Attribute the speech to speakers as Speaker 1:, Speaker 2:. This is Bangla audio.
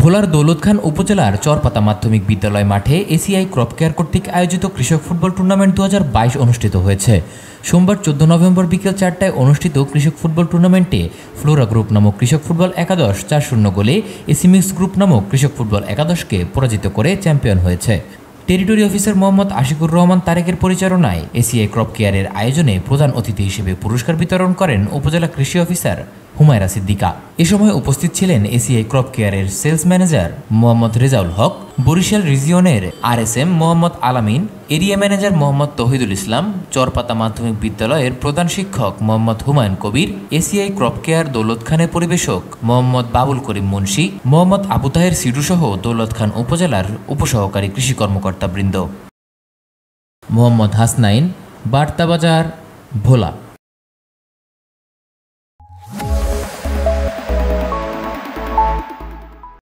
Speaker 1: ভোলার দৌলতখান উপজেলার চরপাতা মাধ্যমিক বিদ্যালয় মাঠে এসিআই ক্রপ কেয়ার কর্তৃক আয়োজিত কৃষক ফুটবল টুর্নামেন্ট দু অনুষ্ঠিত হয়েছে সোমবার চোদ্দ নভেম্বর বিকেল চারটায় অনুষ্ঠিত কৃষক ফুটবল টুর্নামেন্টে ফ্লোরা গ্রুপ নামক কৃষক ফুটবল একাদশ চার শূন্য গোলে এসিমিক্স গ্রুপ নামক কৃষক ফুটবল একাদশকে পরাজিত করে চ্যাম্পিয়ন হয়েছে টেরিটরি অফিসার মোহাম্মদ আশিকুর রহমান তারেকের পরিচালনায় এসিআই ক্রপ কেয়ারের আয়োজনে প্রধান অতিথি হিসেবে পুরস্কার বিতরণ করেন উপজেলা কৃষি অফিসার হুমায়রা সিদ্দিকা এ সময় উপস্থিত ছিলেন এসিআই ক্রপ কেয়ারের সেলস ম্যানেজার মোহাম্মদ রেজাউল হক বরিশাল রিজিয়নের M Mohammad Alamin area manager Mohammad Tohidul Islam Charpata মাধ্যমিক বিদ্যালয়ের প্রধান শিক্ষক Mohammad Humayun Kabir ACI crop care Daulat খানের পরিবেশক মোহাম্মদ বাবুল করিম মুন্সি মোহাম্মদ আবু তাহের সিডুসহ দৌলত খান উপজেলার উপসহকারী কৃষি কর্মকর্তাবৃন্দ
Speaker 2: মোহাম্মদ হাসনাইন
Speaker 1: বার্তাবাজার
Speaker 2: ভোলা